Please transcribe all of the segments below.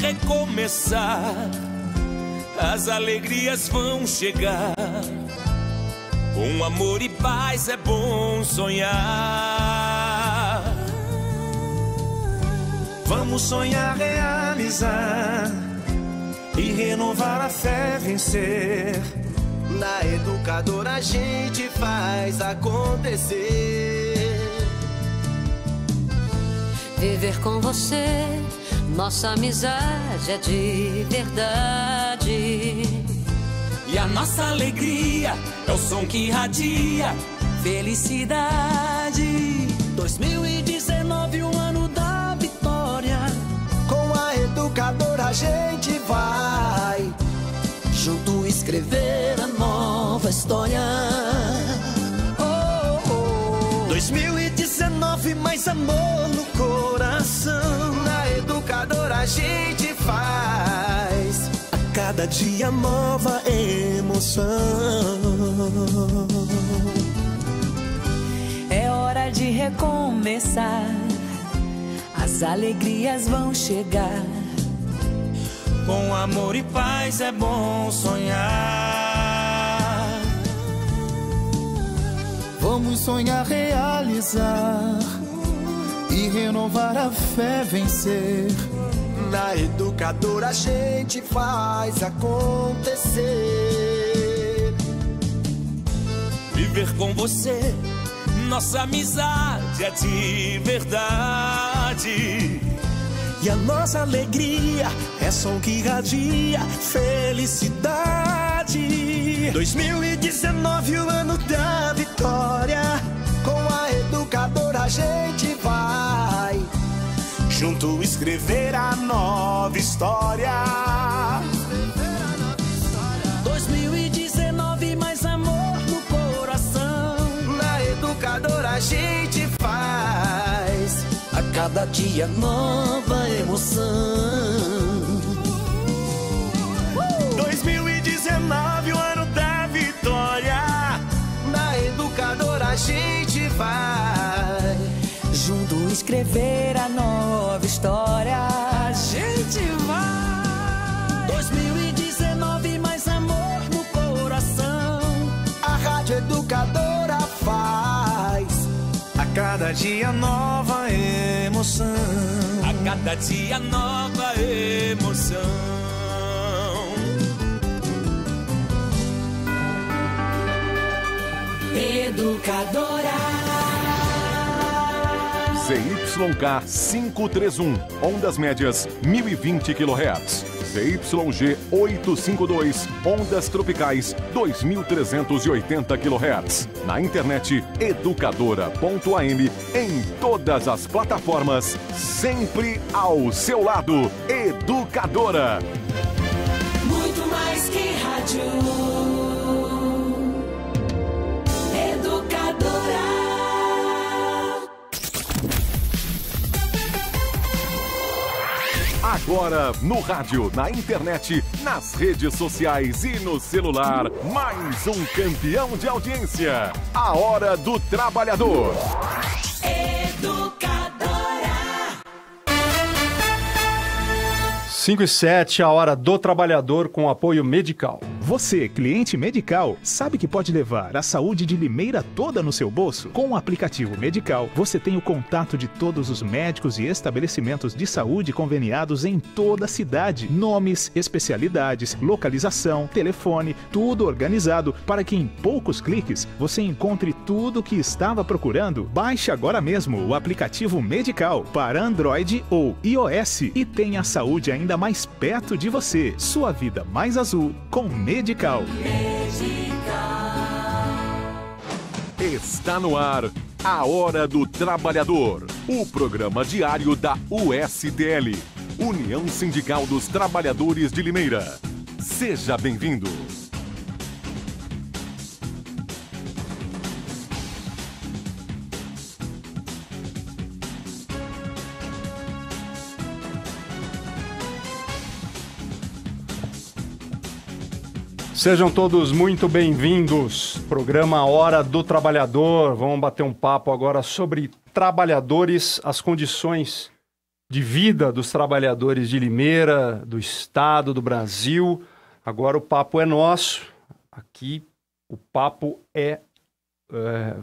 recomeçar, as alegrias vão chegar. Com amor e paz é bom sonhar. Vamos sonhar, realizar e renovar a fé, vencer. Na educadora a gente faz acontecer. Viver com você nossa amizade é de verdade. E a nossa alegria é o som que radia felicidade. 2019, o ano da vitória. Com a educadora a gente vai junto escrever a nova história. mais amor no coração. Na educadora a gente faz a cada dia nova emoção. É hora de recomeçar. As alegrias vão chegar. Com amor e paz é bom sonhar. Vamos sonhar realizar e renovar a fé vencer. Na educadora a gente faz acontecer. Viver com você, nossa amizade é de verdade. E a nossa alegria é som que radia felicidade. 2019, o ano da vitória. Com a educadora a gente junto escrever a nova história. 2019 mais amor no coração. Na educadora a gente faz a cada dia nova emoção. 2019 o ano da vitória. Na educadora a gente vai junto escrever a nova história. A gente vai. 2019 mais amor no coração. A rádio educadora faz. A cada dia nova emoção. A cada dia nova emoção. Educadora. YK 531, ondas médias 1020 kHz. ZYG 852, ondas tropicais 2380 kHz. Na internet educadora.am, em todas as plataformas, sempre ao seu lado. Educadora. Muito mais que rádio. Agora, no rádio, na internet, nas redes sociais e no celular. Mais um campeão de audiência. A Hora do Trabalhador. Educadora. 5 e 7, a Hora do Trabalhador com apoio medical. Você, cliente Medical, sabe que pode levar a saúde de Limeira toda no seu bolso? Com o aplicativo Medical, você tem o contato de todos os médicos e estabelecimentos de saúde conveniados em toda a cidade. Nomes, especialidades, localização, telefone, tudo organizado para que em poucos cliques você encontre tudo o que estava procurando. Baixe agora mesmo o aplicativo Medical para Android ou iOS e tenha a saúde ainda mais perto de você. Sua vida mais azul com Medical. Medical. Medical. Está no ar a Hora do Trabalhador, o programa diário da USDL União Sindical dos Trabalhadores de Limeira. Seja bem-vindo. Sejam todos muito bem-vindos. Programa Hora do Trabalhador. Vamos bater um papo agora sobre trabalhadores, as condições de vida dos trabalhadores de Limeira, do estado, do Brasil. Agora o papo é nosso. Aqui o papo é, é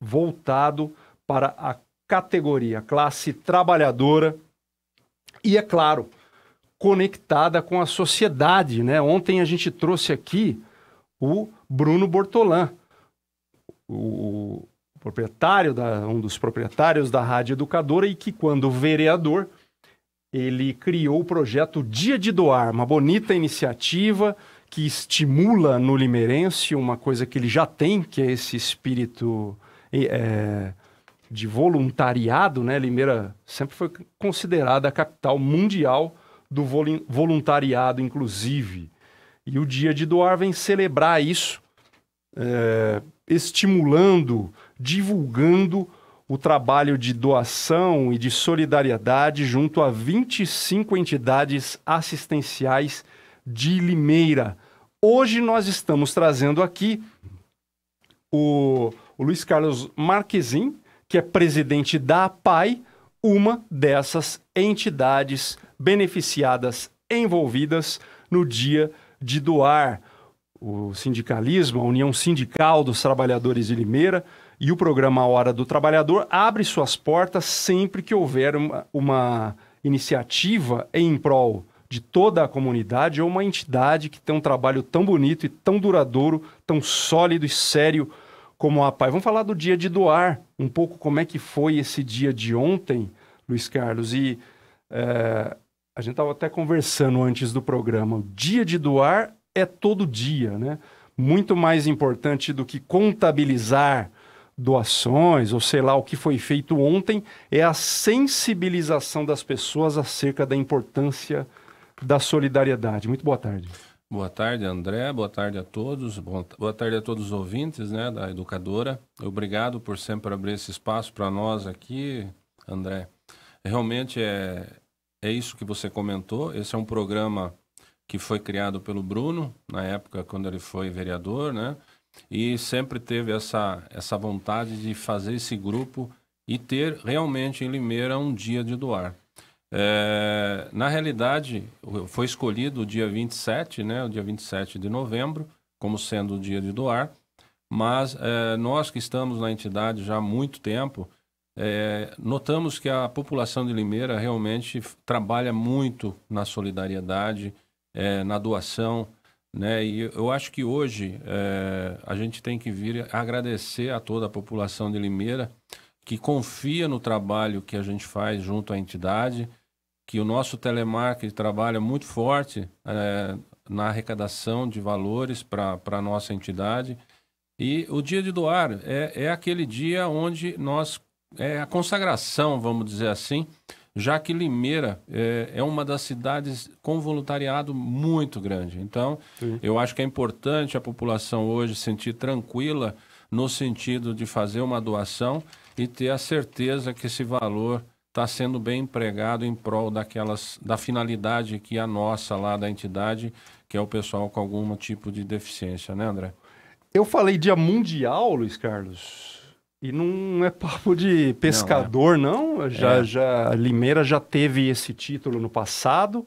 voltado para a categoria, a classe trabalhadora. E é claro, conectada com a sociedade. Né? Ontem a gente trouxe aqui o Bruno Bortolan, o proprietário da, um dos proprietários da Rádio Educadora e que quando vereador ele criou o projeto Dia de Doar, uma bonita iniciativa que estimula no Limeirense uma coisa que ele já tem, que é esse espírito é, de voluntariado, né? Limeira sempre foi considerada a capital mundial do voluntariado, inclusive. E o Dia de Doar vem celebrar isso, é, estimulando, divulgando o trabalho de doação e de solidariedade junto a 25 entidades assistenciais de Limeira. Hoje nós estamos trazendo aqui o, o Luiz Carlos Marquezin, que é presidente da PAI, uma dessas entidades beneficiadas envolvidas no dia de doar. O sindicalismo, a União Sindical dos Trabalhadores de Limeira e o programa Hora do Trabalhador abre suas portas sempre que houver uma, uma iniciativa em prol de toda a comunidade ou uma entidade que tem um trabalho tão bonito e tão duradouro, tão sólido e sério como a PAI. Vamos falar do dia de doar, um pouco como é que foi esse dia de ontem, Luiz Carlos, e é, a gente estava até conversando antes do programa, o dia de doar é todo dia, né? Muito mais importante do que contabilizar doações ou sei lá o que foi feito ontem é a sensibilização das pessoas acerca da importância da solidariedade. Muito boa tarde. Boa tarde, André. Boa tarde a todos. Boa tarde a todos os ouvintes né, da Educadora. Obrigado por sempre abrir esse espaço para nós aqui, André. Realmente é, é isso que você comentou. Esse é um programa que foi criado pelo Bruno, na época quando ele foi vereador, né? E sempre teve essa, essa vontade de fazer esse grupo e ter realmente em Limeira um dia de doar. É, na realidade, foi escolhido o dia 27, né, o dia 27 de novembro, como sendo o dia de doar, mas é, nós que estamos na entidade já há muito tempo, é, notamos que a população de Limeira realmente trabalha muito na solidariedade, é, na doação, né? E eu acho que hoje é, a gente tem que vir agradecer a toda a população de Limeira que confia no trabalho que a gente faz junto à entidade, que o nosso telemarketing trabalha muito forte é, na arrecadação de valores para a nossa entidade. E o dia de doar é, é aquele dia onde nós é, a consagração, vamos dizer assim, já que Limeira é, é, uma das cidades com voluntariado muito grande. Então, Sim. eu acho que é importante a população hoje sentir tranquila no sentido de fazer uma doação e ter a certeza que esse valor está sendo bem empregado em prol daquelas da finalidade que é a nossa lá da entidade, que é o pessoal com algum tipo de deficiência, né, André? Eu falei dia mundial, Luiz Carlos e não é papo de pescador, não. É. não. Já, é. já, Limeira já teve esse título no passado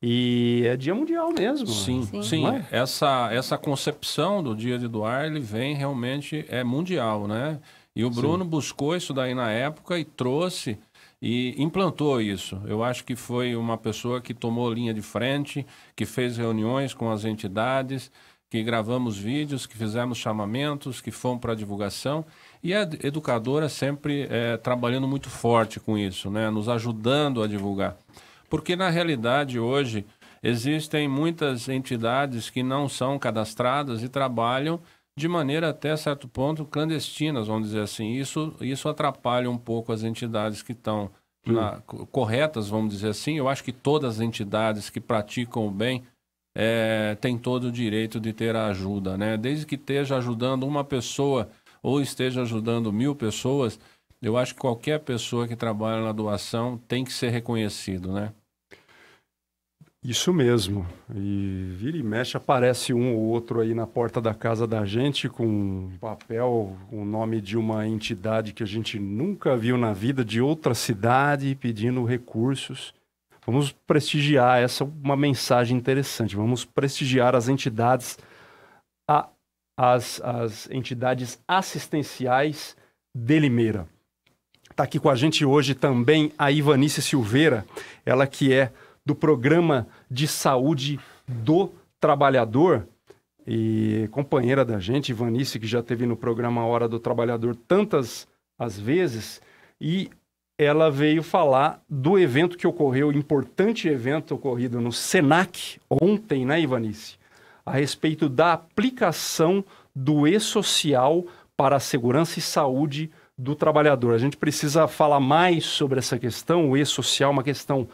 e é dia mundial mesmo. Sim, sim. sim. É? Essa, essa concepção do dia de doar, ele vem realmente, é mundial, né? E o Bruno sim. buscou isso daí na época e trouxe e implantou isso. Eu acho que foi uma pessoa que tomou linha de frente, que fez reuniões com as entidades, que gravamos vídeos, que fizemos chamamentos, que fomos para divulgação. E a educadora sempre é, trabalhando muito forte com isso, né? nos ajudando a divulgar. Porque, na realidade, hoje, existem muitas entidades que não são cadastradas e trabalham de maneira até certo ponto clandestinas, vamos dizer assim. Isso, isso atrapalha um pouco as entidades que estão hum. corretas, vamos dizer assim. Eu acho que todas as entidades que praticam o bem é, tem todo o direito de ter a ajuda, né? Desde que esteja ajudando uma pessoa ou esteja ajudando mil pessoas, eu acho que qualquer pessoa que trabalha na doação tem que ser reconhecido, né? Isso mesmo. E vira e mexe, aparece um ou outro aí na porta da casa da gente com um papel, o um nome de uma entidade que a gente nunca viu na vida, de outra cidade, pedindo recursos. Vamos prestigiar essa é uma mensagem interessante. Vamos prestigiar as entidades a, as, as entidades assistenciais de Limeira. Está aqui com a gente hoje também a Ivanice Silveira, ela que é do Programa de Saúde do Trabalhador e companheira da gente, Ivanice, que já teve no programa Hora do Trabalhador tantas as vezes. E ela veio falar do evento que ocorreu, importante evento ocorrido no SENAC ontem, né, Ivanice? A respeito da aplicação do e-social para a segurança e saúde do trabalhador. A gente precisa falar mais sobre essa questão, o e-social, é uma questão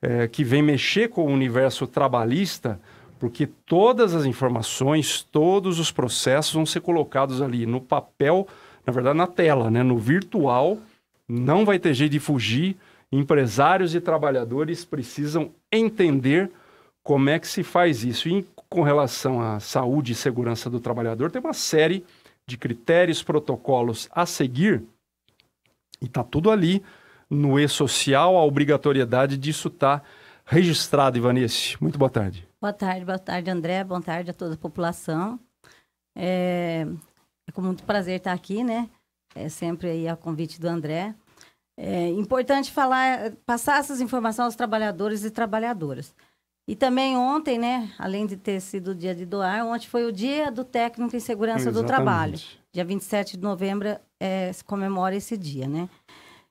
é, que vem mexer com o universo trabalhista, porque todas as informações, todos os processos vão ser colocados ali no papel, na verdade na tela, né, no virtual não vai ter jeito de fugir. Empresários e trabalhadores precisam entender como é que se faz isso. E com relação à saúde e segurança do trabalhador, tem uma série de critérios, protocolos a seguir, e está tudo ali no e-social, a obrigatoriedade disso está registrado, Ivanice. Muito boa tarde. Boa tarde, boa tarde, André, boa tarde a toda a população. É, é com muito prazer estar aqui, né? é sempre aí a convite do André. É importante falar, passar essas informações aos trabalhadores e trabalhadoras. E também ontem, né, além de ter sido o dia de doar, ontem foi o dia do técnico em segurança Exatamente. do trabalho. Dia 27 de novembro é, se comemora esse dia, né?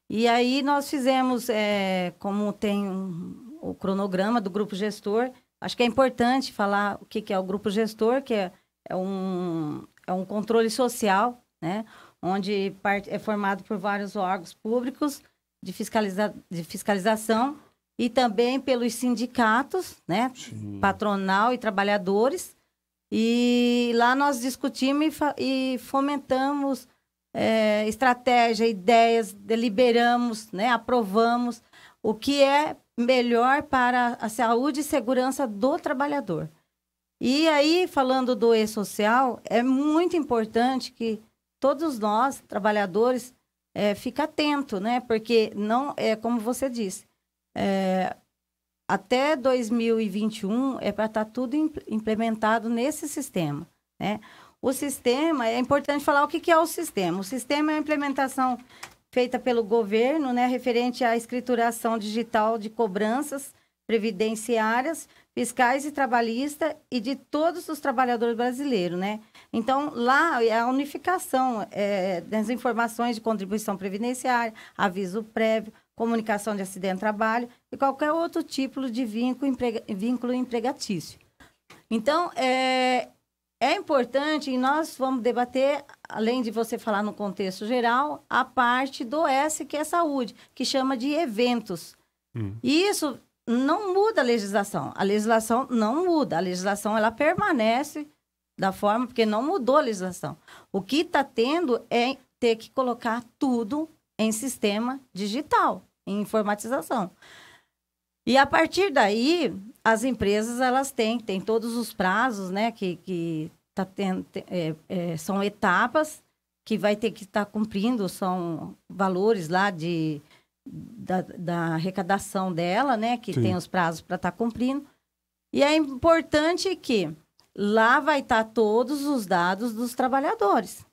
E aí nós fizemos, é, como tem um, o cronograma do grupo gestor, acho que é importante falar o que, que é o grupo gestor, que é, é, um, é um controle social, né? onde é formado por vários órgãos públicos de, fiscaliza de fiscalização e também pelos sindicatos, né? Sim. Patronal e trabalhadores. E lá nós discutimos e, e fomentamos é, estratégia, ideias, deliberamos, né? aprovamos o que é melhor para a saúde e segurança do trabalhador. E aí, falando do e-social, é muito importante que todos nós, trabalhadores, é, fica atento, né? Porque não é como você disse, é, até 2021 é para estar tá tudo implementado nesse sistema, né? O sistema, é importante falar o que, que é o sistema. O sistema é a implementação feita pelo governo, né, referente à escrituração digital de cobranças previdenciárias fiscais e trabalhista e de todos os trabalhadores brasileiros, né? Então, lá é a unificação é, das informações de contribuição previdenciária, aviso prévio, comunicação de acidente de trabalho e qualquer outro tipo de vínculo, emprega, vínculo empregatício. Então, é, é importante e nós vamos debater, além de você falar no contexto geral, a parte do S, que é saúde, que chama de eventos. Hum. Isso não muda a legislação. A legislação não muda. A legislação ela permanece da forma porque não mudou a legislação. O que está tendo é ter que colocar tudo em sistema digital, em informatização. E a partir daí, as empresas elas têm, têm todos os prazos, né? Que, que tá tendo, é, é, são etapas que vai ter que estar tá cumprindo, são valores lá de da, da arrecadação dela, né? Que Sim. tem os prazos para estar tá cumprindo. E é importante que lá vai estar tá todos os dados dos trabalhadores.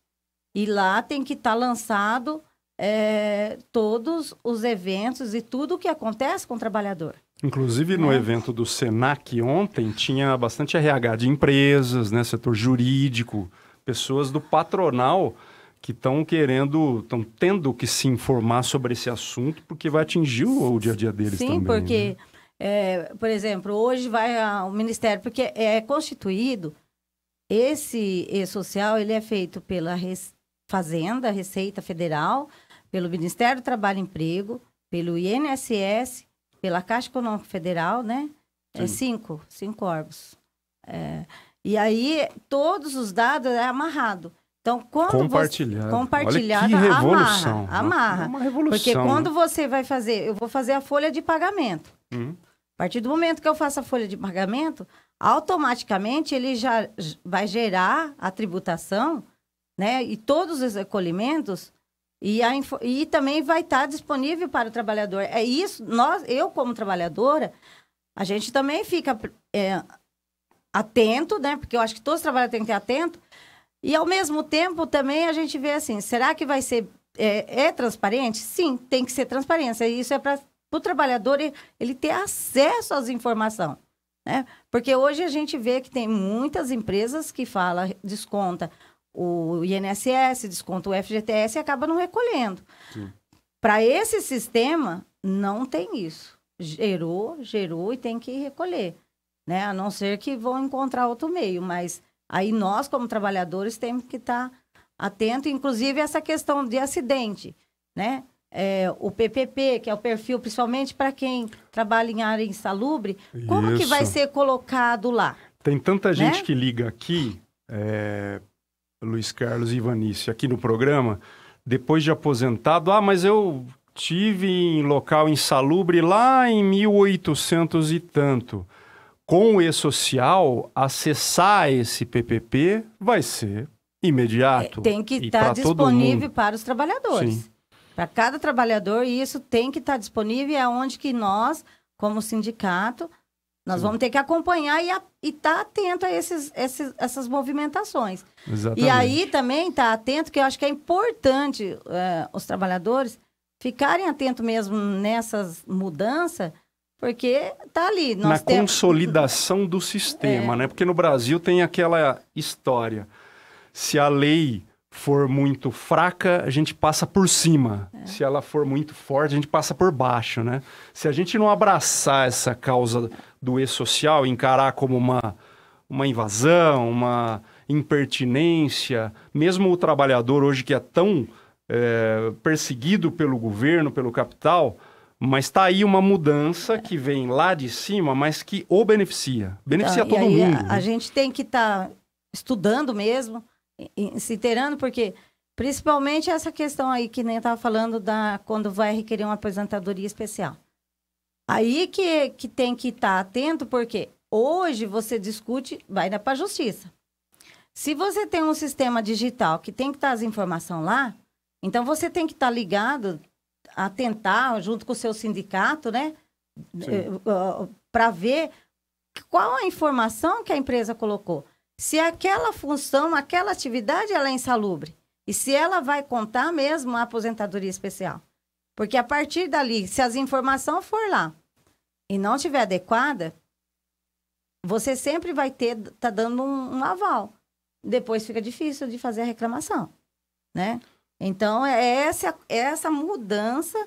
E lá tem que estar tá lançado é, todos os eventos e tudo o que acontece com o trabalhador. Inclusive no é. evento do Senac ontem tinha bastante RH de empresas, né, setor jurídico, pessoas do patronal que estão querendo, estão tendo que se informar sobre esse assunto, porque vai atingir o, o dia a dia deles Sim, também. Sim, porque, né? é, por exemplo, hoje vai ao Ministério, porque é constituído, esse e-social, ele é feito pela Res, Fazenda, Receita Federal, pelo Ministério do Trabalho e Emprego, pelo INSS, pela Caixa Econômica Federal, né? são É cinco, cinco órgãos. É, e aí, todos os dados é amarrado. Então, quando compartilhar, você, compartilhada Olha que revolução, né? amarra, amarra. É uma revolução. Porque quando você vai fazer, eu vou fazer a folha de pagamento. Hum. A partir do momento que eu faço a folha de pagamento, automaticamente ele já vai gerar a tributação, né? E todos os recolhimentos e, a, e também vai estar disponível para o trabalhador. É isso, nós, eu como trabalhadora, a gente também fica é, atento, né? Porque eu acho que todos os trabalhadores têm que estar atento e ao mesmo tempo também a gente vê assim, será que vai ser é, é transparente? Sim, tem que ser transparência. E isso é para o trabalhador ele ter acesso às informações. Né? Porque hoje a gente vê que tem muitas empresas que fala desconta o INSS, desconta o FGTS e acaba não recolhendo. Para esse sistema, não tem isso. Gerou, gerou e tem que recolher. Né? A não ser que vão encontrar outro meio, mas Aí nós, como trabalhadores, temos que estar tá atento, inclusive essa questão de acidente, né? É, o PPP, que é o perfil, principalmente para quem trabalha em área insalubre, como Isso. que vai ser colocado lá? Tem tanta né? gente né? que liga aqui, é, Luiz Carlos e Ivanice, aqui no programa, depois de aposentado, ah, mas eu tive em local insalubre lá em 1800 e tanto com o e-social, acessar esse PPP vai ser imediato. É, tem que estar tá disponível para os trabalhadores. Para cada trabalhador, isso tem que estar tá disponível, é onde que nós, como sindicato, nós Sim. vamos ter que acompanhar e estar tá atento a esses, esses, essas movimentações. Exatamente. E aí também estar tá atento, que eu acho que é importante eh, os trabalhadores ficarem atentos mesmo nessas mudanças, porque tá ali. Na temos... consolidação do sistema, é. né? Porque no Brasil tem aquela história. Se a lei for muito fraca, a gente passa por cima. É. Se ela for muito forte, a gente passa por baixo, né? Se a gente não abraçar essa causa do e-social, encarar como uma, uma invasão, uma impertinência, mesmo o trabalhador hoje que é tão é, perseguido pelo governo, pelo capital, mas está aí uma mudança é. que vem lá de cima, mas que o beneficia. Beneficia então, todo mundo. A, a, né? gente tem que estar tá estudando mesmo, se inteirando, porque principalmente essa questão aí que nem estava falando da quando vai requerer uma aposentadoria especial. Aí que, que tem que estar tá atento, porque hoje você discute, vai dar para a justiça. Se você tem um sistema digital que tem que estar tá as informações lá, então você tem que estar tá ligado atentar, junto com o seu sindicato, né? Eh, Para ver qual a informação que a empresa colocou. Se aquela função, aquela atividade, ela é insalubre. E se ela vai contar mesmo a aposentadoria especial. Porque a partir dali, se as informações for lá e não tiver adequada, você sempre vai ter, tá dando um, um aval. Depois fica difícil de fazer a reclamação, né? Então, é essa, é essa mudança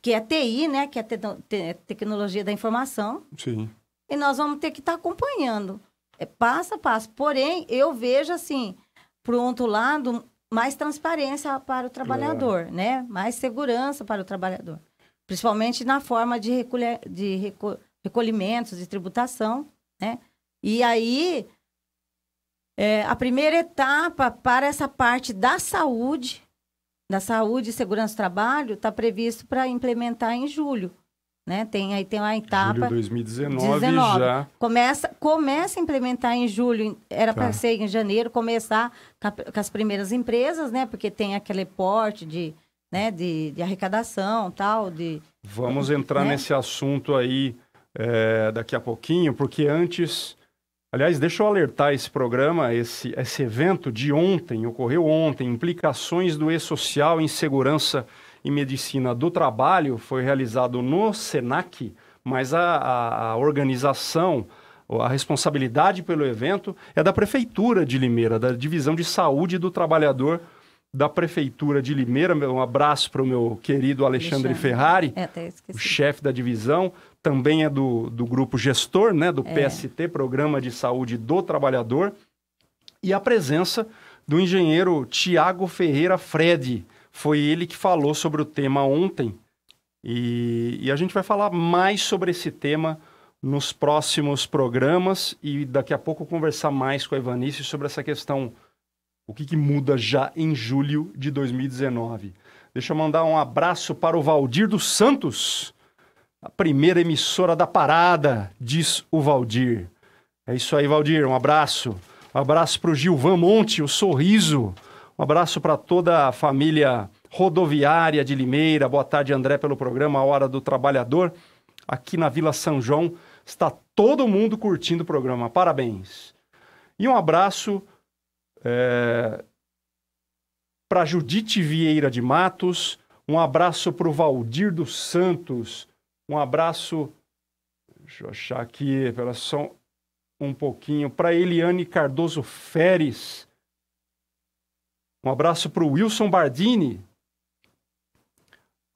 que é TI, né? Que é te te tecnologia da informação. Sim. E nós vamos ter que estar tá acompanhando, é passo a passo. Porém, eu vejo assim, por outro lado, mais transparência para o trabalhador, é. né? Mais segurança para o trabalhador, principalmente na forma de, recolher, de recolhimentos, de tributação, né? E aí é, a primeira etapa para essa parte da saúde, da saúde e segurança do trabalho, está previsto para implementar em julho. Né? Tem aí tem a etapa. Julho 2019 19. já. Começa, começa a implementar em julho, era tá. para ser em janeiro, começar com, a, com, as primeiras empresas, né? Porque tem aquele porte de, né? de, de arrecadação tal. De, Vamos entrar né? nesse assunto aí é, daqui a pouquinho, porque antes Aliás, deixa eu alertar esse programa, esse, esse evento de ontem, ocorreu ontem, implicações do e-social em segurança e medicina do trabalho, foi realizado no SENAC, mas a, a, a organização, a responsabilidade pelo evento é da Prefeitura de Limeira, da Divisão de Saúde do Trabalhador da Prefeitura de Limeira. Um abraço para o meu querido Alexandre, Alexandre. Ferrari, é, o chefe da divisão também é do, do grupo gestor, né, do é. PST, Programa de Saúde do Trabalhador, e a presença do engenheiro Tiago Ferreira Fred. Foi ele que falou sobre o tema ontem. E, e a gente vai falar mais sobre esse tema nos próximos programas e daqui a pouco conversar mais com a Ivanice sobre essa questão. O que, que muda já em julho de 2019? Deixa eu mandar um abraço para o Valdir dos Santos a primeira emissora da parada, diz o Valdir. É isso aí, Valdir. Um abraço. Um abraço para o Gilvan Monte, o Sorriso. Um abraço para toda a família rodoviária de Limeira. Boa tarde, André, pelo programa A Hora do Trabalhador. Aqui na Vila São João está todo mundo curtindo o programa. Parabéns. E um abraço é, para Judite Vieira de Matos. Um abraço para o Valdir dos Santos. Um abraço, deixa eu achar aqui, pela só um pouquinho, para Eliane Cardoso Feres. Um abraço para o Wilson Bardini.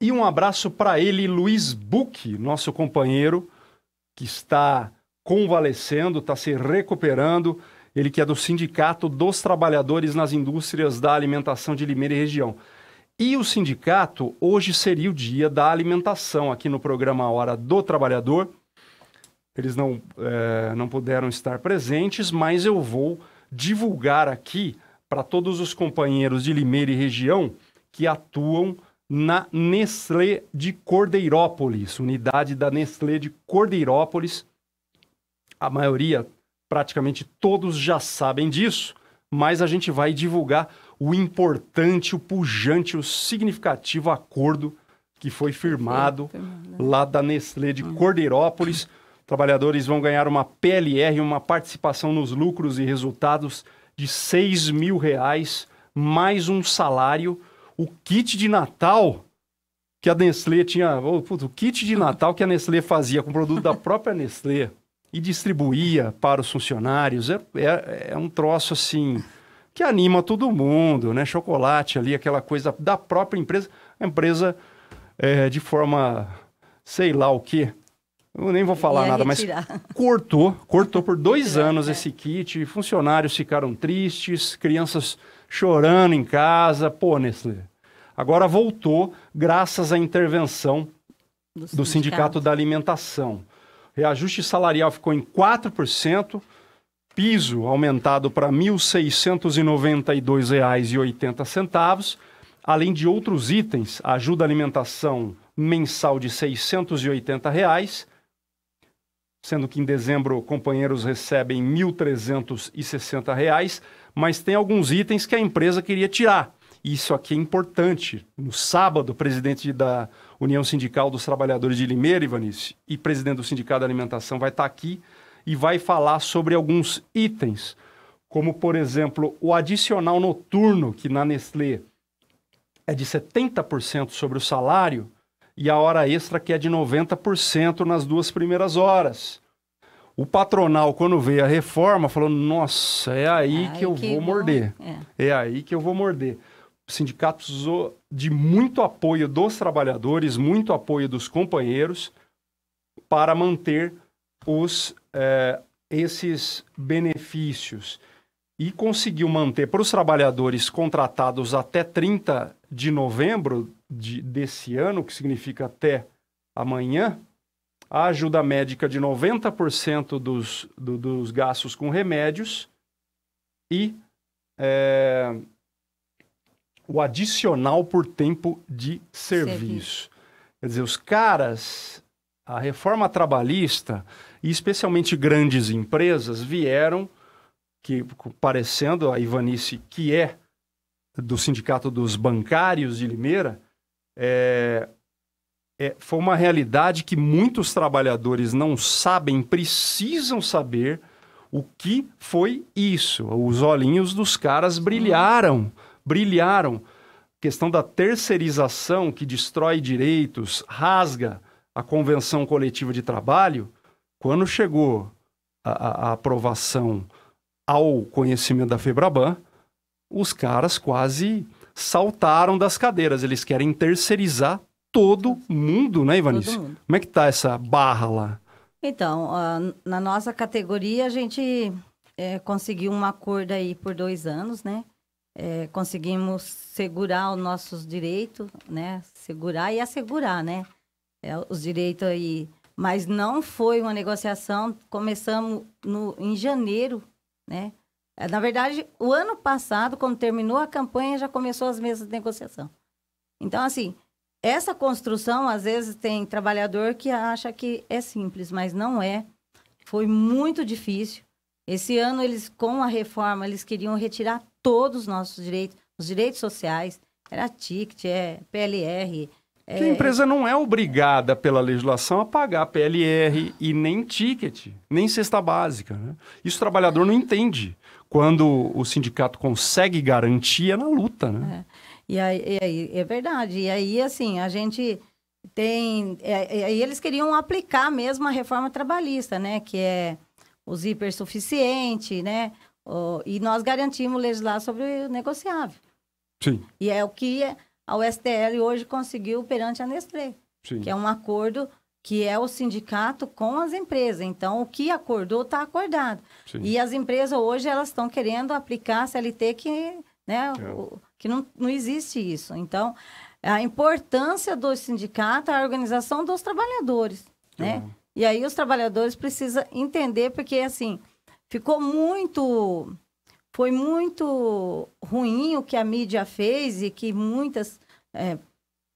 E um abraço para ele, Luiz Buck, nosso companheiro, que está convalescendo, está se recuperando. Ele que é do Sindicato dos Trabalhadores nas Indústrias da Alimentação de Limeira e Região. E o sindicato, hoje seria o dia da alimentação aqui no programa Hora do Trabalhador. Eles não, é, não puderam estar presentes, mas eu vou divulgar aqui para todos os companheiros de Limeira e região que atuam na Nestlé de Cordeirópolis, unidade da Nestlé de Cordeirópolis. A maioria, praticamente todos já sabem disso, mas a gente vai divulgar o importante, o pujante, o significativo acordo que foi firmado lá da Nestlé de Cordeirópolis. Trabalhadores vão ganhar uma PLR, uma participação nos lucros e resultados de 6 mil reais, mais um salário. O kit de Natal que a Nestlé tinha. Oh, puto, o kit de Natal que a Nestlé fazia com produto da própria Nestlé e distribuía para os funcionários. É, é, é um troço assim que anima todo mundo, né? Chocolate ali, aquela coisa da própria empresa. A empresa é, de forma sei lá o que. Eu nem vou falar nada, mas cortou, cortou por dois anos né? esse kit. Funcionários ficaram tristes, crianças chorando em casa. Pô, Nestlé. Agora voltou, graças à intervenção do, do sindicato. sindicato da Alimentação. Reajuste salarial ficou em 4%, piso aumentado para R$ 1.692,80, além de outros itens, ajuda à alimentação mensal de R$ 680, reais, sendo que em dezembro companheiros recebem R$ 1.360, reais, mas tem alguns itens que a empresa queria tirar. Isso aqui é importante. No sábado, o presidente da União Sindical dos Trabalhadores de Limeira, Ivanice, e presidente do Sindicato da Alimentação vai estar aqui e vai falar sobre alguns itens, como, por exemplo, o adicional noturno, que na Nestlé é de 70% sobre o salário, e a hora extra que é de 90% nas duas primeiras horas. O patronal, quando veio a reforma, falou: nossa, é aí, é que eu que vou morder. É. é. aí que eu vou morder. O sindicato usou de muito apoio dos trabalhadores, muito apoio dos companheiros, para manter os é, esses benefícios e conseguiu manter para os trabalhadores contratados até 30 de novembro de, desse ano, que significa até amanhã, a ajuda médica de 90% dos, do, dos gastos com remédios e é, o adicional por tempo de serviço. serviço. Quer dizer, os caras a reforma trabalhista e especialmente grandes empresas vieram que parecendo a Ivanice que é do sindicato dos bancários de Limeira é, é, foi uma realidade que muitos trabalhadores não sabem precisam saber o que foi isso os olhinhos dos caras brilharam brilharam questão da terceirização que destrói direitos rasga a convenção coletiva de trabalho, quando chegou a, a aprovação ao conhecimento da Febraban, os caras quase saltaram das cadeiras. Eles querem terceirizar todo mundo, né, Ivanice? Mundo. Como é que tá essa barra lá? Então, na nossa categoria, a gente é, conseguiu um acordo aí por dois anos, né? É, conseguimos segurar os nossos direitos, né? Segurar e assegurar, né? é, os direitos aí. Mas não foi uma negociação. Começamos no, em janeiro, né? É, na verdade, o ano passado, quando terminou a campanha, já começou as mesas de negociação. Então, assim, essa construção, às vezes, tem trabalhador que acha que é simples, mas não é. Foi muito difícil. Esse ano, eles, com a reforma, eles queriam retirar todos os nossos direitos, os direitos sociais. Era TICT, é PLR, é, que a empresa não é obrigada pela legislação a pagar PLR e nem ticket, nem cesta básica. Né? Isso o trabalhador não entende. Quando o sindicato consegue garantia é na luta, né? É. E, aí, e aí, é verdade. E aí, assim, a gente tem... e é, é, aí eles queriam aplicar mesmo a reforma trabalhista, né? Que é os hipersuficientes, né? O, e nós garantimos legislar sobre o negociável. Sim. E é o que... É, a USTL hoje conseguiu perante a Nestlé, Sim. que é um acordo que é o sindicato com as empresas. Então, o que acordou está acordado. Sim. E as empresas hoje elas estão querendo aplicar a CLT que, né, é. o, que não, não existe isso. Então, a importância do sindicato é a organização dos trabalhadores, é. né? E aí os trabalhadores precisam entender, porque assim, ficou muito foi muito ruim o que a mídia fez e que muitas é,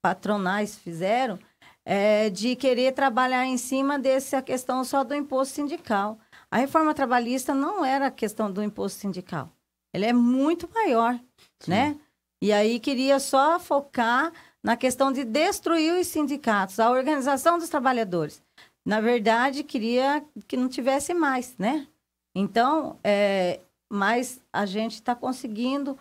patronais fizeram é, de querer trabalhar em cima dessa questão só do imposto sindical. A reforma trabalhista não era a questão do imposto sindical. Ele é muito maior, Sim. né? E aí queria só focar na questão de destruir os sindicatos, a organização dos trabalhadores. Na verdade, queria que não tivesse mais, né? Então, é, mas a gente está conseguindo tá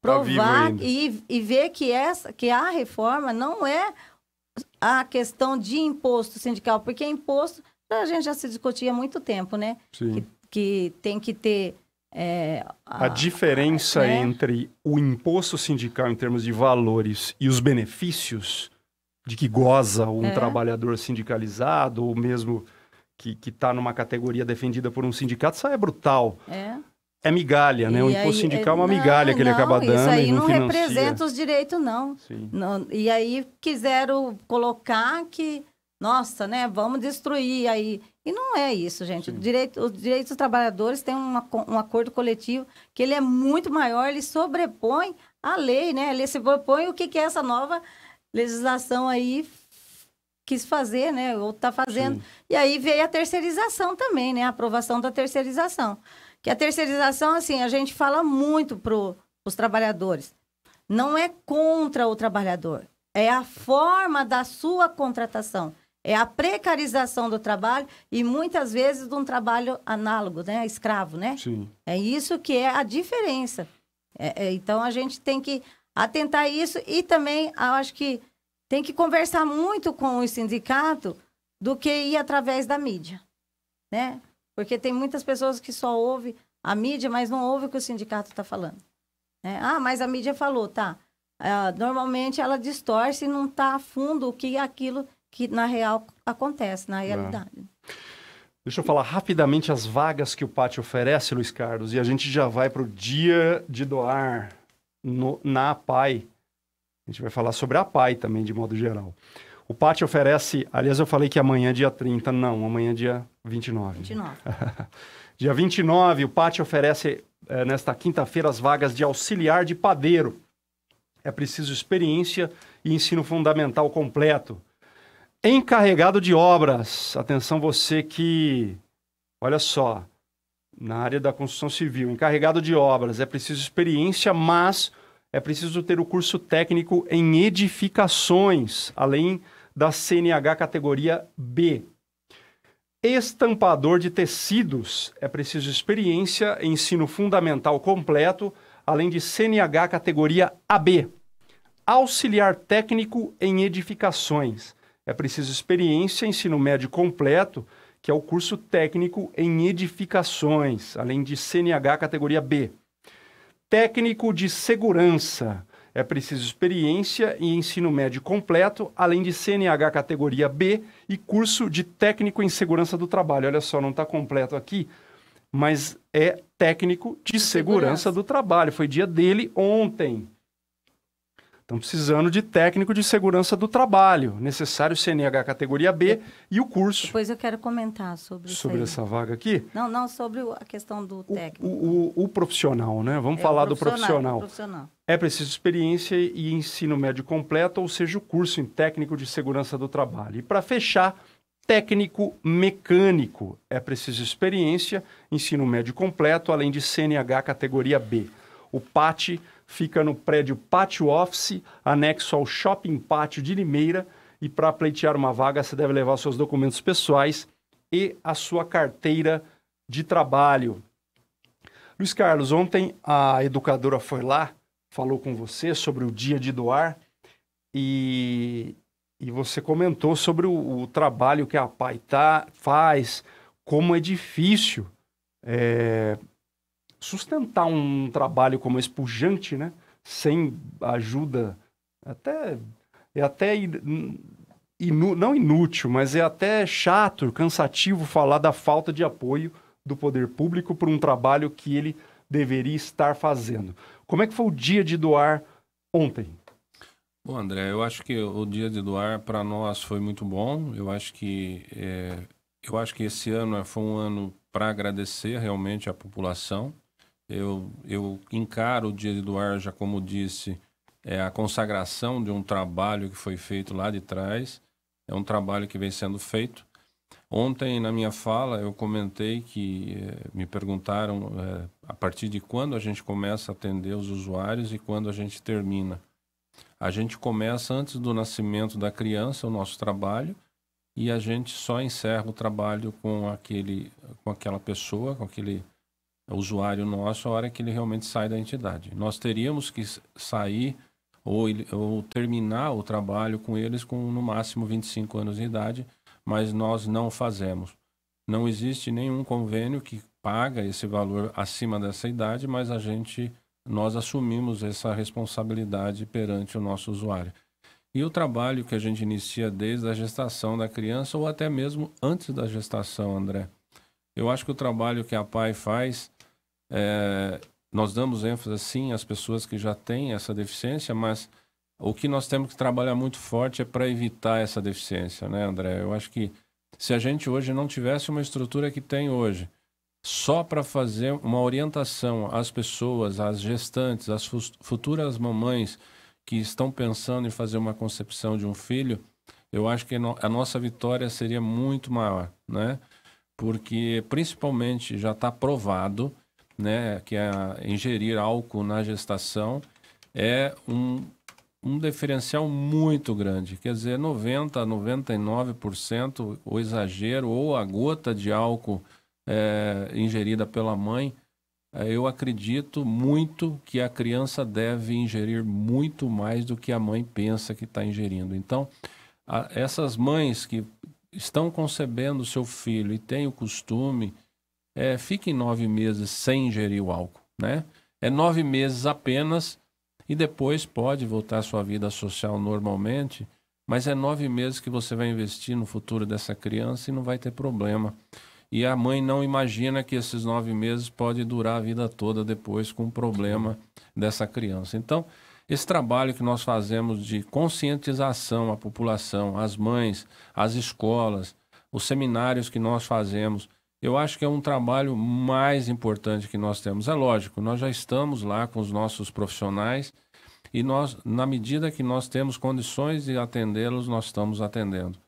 provar tá e, e ver que, essa, que a reforma não é a questão de imposto sindical, porque imposto a gente já se discutia há muito tempo, né? Sim. Que, que tem que ter. É, a, a, diferença né? entre o imposto sindical em termos de valores e os benefícios de que goza um é. trabalhador sindicalizado ou mesmo que está numa categoria defendida por um sindicato, isso é brutal. É é migalha, né? E o imposto aí, sindical é, é uma migalha não, que ele não, acaba dando. Isso aí não, não representa os direitos, não. não. E aí quiseram colocar que, nossa, né? Vamos destruir aí. E não é isso, gente. Direito, os direitos dos trabalhadores têm uma, um acordo coletivo que ele é muito maior, ele sobrepõe a lei, né? Ele sobrepõe o que, que é essa nova legislação aí quis fazer, né? Ou está fazendo. Sim. E aí veio a terceirização também, né? A aprovação da terceirização. Que a terceirização, assim, a gente fala muito para os trabalhadores. Não é contra o trabalhador, é a forma da sua contratação. É a precarização do trabalho e muitas vezes de um trabalho análogo, né? Escravo, né? Sim. É isso que é a diferença. É, é, então a gente tem que atentar a isso e também acho que tem que conversar muito com o sindicato do que ir através da mídia, né? Porque tem muitas pessoas que só ouvem a mídia, mas não ouvem o que o sindicato está falando. Né? Ah, mas a mídia falou, tá. Uh, normalmente ela distorce e não está a fundo o que aquilo que na real acontece, na é. realidade. É. Deixa eu falar rapidamente as vagas que o Pátio oferece, Luiz Carlos, e a gente já vai para o dia de doar no, na APAI. A gente vai falar sobre a APAI também, de modo geral. O Pátio oferece. Aliás, eu falei que amanhã, é dia 30, não, amanhã, é dia 29. 29. dia 29, o Pátio oferece, é, nesta quinta-feira, as vagas de auxiliar de padeiro. É preciso experiência e ensino fundamental completo. Encarregado de obras. Atenção, você que. Olha só. Na área da construção civil, encarregado de obras, é preciso experiência, mas é preciso ter o curso técnico em edificações, além da CNH categoria B. Estampador de tecidos. É preciso experiência, ensino fundamental completo, além de CNH categoria AB. Auxiliar técnico em edificações. É preciso experiência, ensino médio completo, que é o curso técnico em edificações, além de CNH categoria B. Técnico de segurança. É preciso experiência e ensino médio completo, além de CNH categoria B e curso de técnico em segurança do trabalho. Olha só, não está completo aqui, mas é técnico de segurança. segurança do trabalho. Foi dia dele ontem. Estão precisando de técnico de segurança do trabalho, necessário CNH categoria B e o curso. Depois eu quero comentar sobre Sobre essa vaga aqui? Não, não, sobre a questão do técnico. O, o, o profissional, né? Vamos é, falar profissional, do profissional. profissional. É preciso experiência e ensino médio completo, ou seja, o curso em técnico de segurança do trabalho. E para fechar, técnico mecânico. É preciso experiência, ensino médio completo, além de CNH categoria B. O PAT fica no prédio Pátio Office, anexo ao Shopping Pátio de Limeira. E para pleitear uma vaga, você deve levar seus documentos pessoais e a sua carteira de trabalho. Luiz Carlos, ontem a educadora foi lá, falou com você sobre o dia de doar e, e você comentou sobre o, o trabalho que a PAI tá, faz, como é difícil é, sustentar um trabalho como esse pujante, né? Sem ajuda, até é até inu, não inútil, mas é até chato, cansativo falar da falta de apoio do poder público por um trabalho que ele deveria estar fazendo. Como é que foi o dia de doar ontem? Bom, André, eu acho que o dia de doar para nós foi muito bom. Eu acho que é, eu acho que esse ano é, foi um ano para agradecer realmente à população. Eu, eu encaro o Dia de já como disse, é a consagração de um trabalho que foi feito lá de trás. É um trabalho que vem sendo feito. Ontem, na minha fala, eu comentei que eh, me perguntaram eh, a partir de quando a gente começa a atender os usuários e quando a gente termina. A gente começa antes do nascimento da criança o nosso trabalho e a gente só encerra o trabalho com, aquele, com aquela pessoa, com aquele é usuário nosso a hora que ele realmente sai da entidade. Nós teríamos que sair ou, ou terminar o trabalho com eles com no máximo 25 anos de idade, mas nós não fazemos. Não existe nenhum convênio que paga esse valor acima dessa idade, mas a gente nós assumimos essa responsabilidade perante o nosso usuário. E o trabalho que a gente inicia desde a gestação da criança ou até mesmo antes da gestação, André. Eu acho que o trabalho que a PAI faz é, nós damos ênfase, sim, às pessoas que já têm essa deficiência, mas o que nós temos que trabalhar muito forte é para evitar essa deficiência, né, André? Eu acho que se a gente hoje não tivesse uma estrutura que tem hoje, só para fazer uma orientação às pessoas, às gestantes, às futuras mamães que estão pensando em fazer uma concepção de um filho, eu acho que a nossa vitória seria muito maior, né? Porque principalmente já está provado né, que é ingerir álcool na gestação, é um, um diferencial muito grande. Quer dizer, 90% a 99% o exagero ou a gota de álcool é, ingerida pela mãe, é, eu acredito muito que a criança deve ingerir muito mais do que a mãe pensa que está ingerindo. Então, a, essas mães que estão concebendo seu filho e têm o costume é, fiquem nove meses sem ingerir o álcool, né? É nove meses apenas e depois pode voltar à sua vida social normalmente, mas é nove meses que você vai investir no futuro dessa criança e não vai ter problema. E a mãe não imagina que esses nove meses pode durar a vida toda depois com o problema dessa criança. Então, esse trabalho que nós fazemos de conscientização à população, às mães, às escolas, os seminários que nós fazemos, eu acho que é um trabalho mais importante que nós temos. É lógico, nós já estamos lá com os nossos profissionais e nós, na medida que nós temos condições de atendê-los, nós estamos atendendo.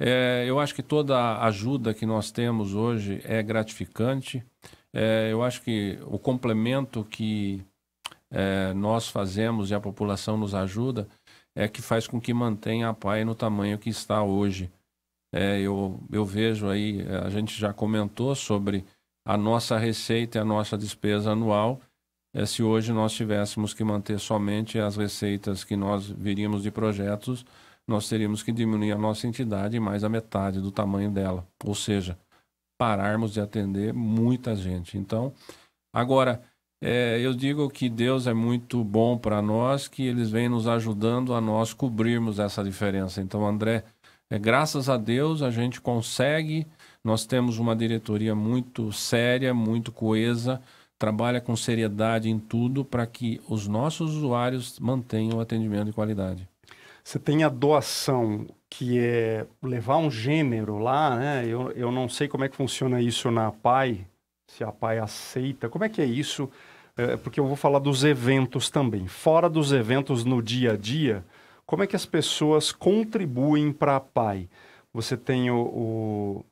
É, eu acho que toda a ajuda que nós temos hoje é gratificante. É, eu acho que o complemento que é, nós fazemos e a população nos ajuda é que faz com que mantenha a PAI no tamanho que está hoje. É, eu, eu vejo aí, é, a gente já comentou sobre a nossa receita e a nossa despesa anual. É, se hoje nós tivéssemos que manter somente as receitas que nós viríamos de projetos, nós teríamos que diminuir a nossa entidade mais a metade do tamanho dela. Ou seja, pararmos de atender muita gente. Então, agora, é, eu digo que Deus é muito bom para nós, que eles vêm nos ajudando a nós cobrirmos essa diferença. Então, André é, graças a Deus a gente consegue, nós temos uma diretoria muito séria, muito coesa, trabalha com seriedade em tudo para que os nossos usuários mantenham o atendimento de qualidade. Você tem a doação, que é levar um gênero lá, né? Eu, eu não sei como é que funciona isso na PAI, se a PAI aceita, como é que é isso? É, porque eu vou falar dos eventos também. Fora dos eventos no dia a dia, como é que as pessoas contribuem para a PAI? Você tem o, o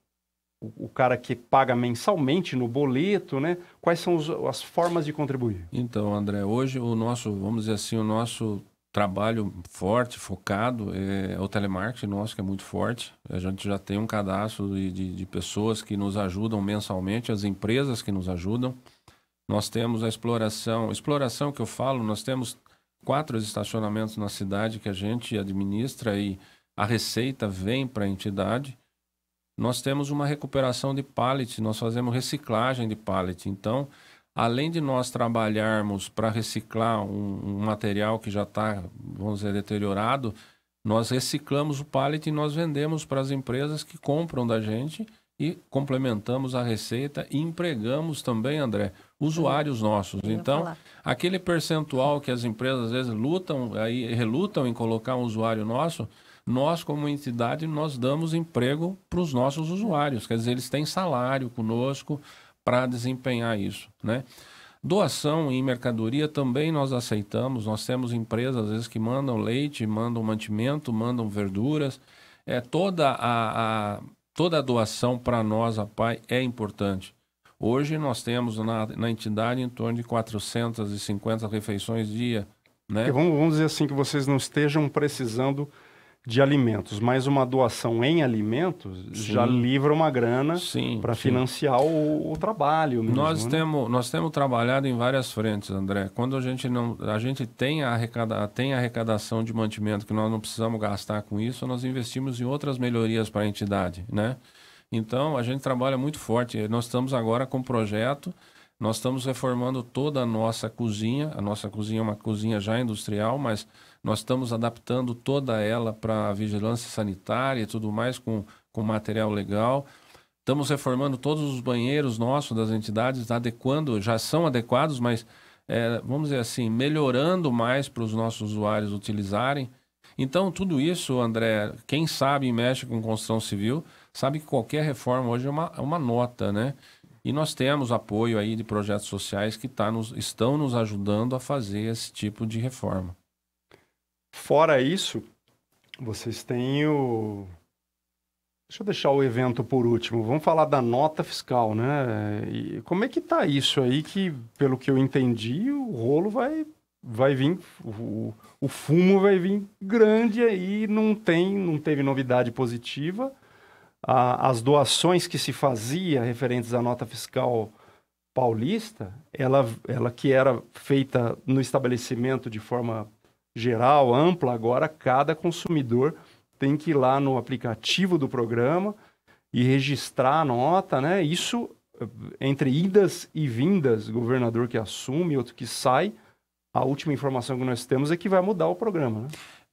o cara que paga mensalmente no boleto, né? Quais são os, as formas de contribuir? Então, André, hoje o nosso, vamos dizer assim, o nosso trabalho forte, focado, é, é o telemarketing nosso, que é muito forte. A gente já tem um cadastro de, de, de pessoas que nos ajudam mensalmente, as empresas que nos ajudam. Nós temos a exploração, exploração que eu falo, nós temos quatro estacionamentos na cidade que a gente administra e a receita vem para a entidade. Nós temos uma recuperação de pallet, nós fazemos reciclagem de pallet. Então, além de nós trabalharmos para reciclar um, um, material que já está, vamos dizer, deteriorado, nós reciclamos o pallet e nós vendemos para as empresas que compram da gente e complementamos a receita e empregamos também, André, usuários nossos. então, aquele percentual que as empresas às vezes lutam, aí relutam em colocar um usuário nosso, nós como entidade nós damos emprego para os nossos usuários, quer dizer, eles têm salário conosco para desempenhar isso, né? Doação em mercadoria também nós aceitamos. Nós temos empresas às vezes que mandam leite, mandam mantimento, mandam verduras. É toda a, a toda doação para nós, a PAI, é importante. Hoje nós temos na, na entidade em torno de 450 refeições dia. Né? Vamos, vamos dizer assim, que vocês não estejam precisando de alimentos, mais uma doação em alimentos sim. já livra uma grana para financiar o, o, trabalho. Mesmo, nós né? temos nós temos trabalhado em várias frentes, André. Quando a gente não a gente tem a arrecada, tem a arrecadação de mantimento que nós não precisamos gastar com isso, nós investimos em outras melhorias para a entidade, né? Então a gente trabalha muito forte. Nós estamos agora com um projeto nós estamos reformando toda a nossa cozinha. A nossa cozinha é uma cozinha já industrial, mas nós estamos adaptando toda ela para vigilância sanitária e tudo mais, com, com material legal. Estamos reformando todos os banheiros nossos das entidades, adequando, já são adequados, mas é, vamos dizer assim, melhorando mais para os nossos usuários utilizarem. Então, tudo isso, André, quem sabe e mexe com construção civil, sabe que qualquer reforma hoje é uma, é uma nota, né? E nós temos apoio aí de projetos sociais que tá nos, estão nos ajudando a fazer esse tipo de reforma. Fora isso, vocês têm o. Deixa eu deixar o evento por último. Vamos falar da nota fiscal, né? E como é que tá isso aí? Que, pelo que eu entendi, o rolo vai, vai vir, o, o fumo vai vir grande aí. Não tem, não teve novidade positiva. A, as doações que se fazia referentes à nota fiscal paulista, ela, ela que era feita no estabelecimento de forma geral, ampla, agora cada consumidor tem que ir lá no aplicativo do programa e registrar a nota, né? Isso eh, entre idas e vindas, governador que assume, outro que sai, a última informação que nós temos é que vai mudar o programa, né?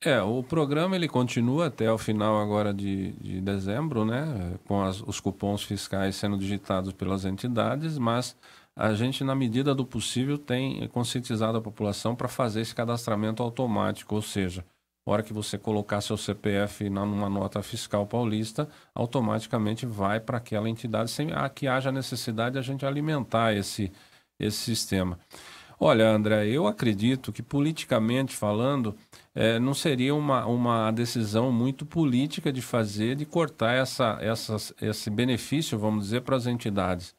É, o programa ele continua até o final agora de, de dezembro, né? Com as, os cupons fiscais sendo digitados pelas entidades, mas a gente, na medida do possível, tem conscientizado a população para fazer esse cadastramento automático, ou seja, a hora que você colocar seu CPF numa nota fiscal paulista, automaticamente vai para aquela entidade, sem que haja necessidade de a gente alimentar esse, esse sistema. Olha, André, eu acredito que politicamente falando, é, não seria uma, uma decisão muito política de fazer, de cortar essa, essa, esse benefício, vamos dizer, para as entidades.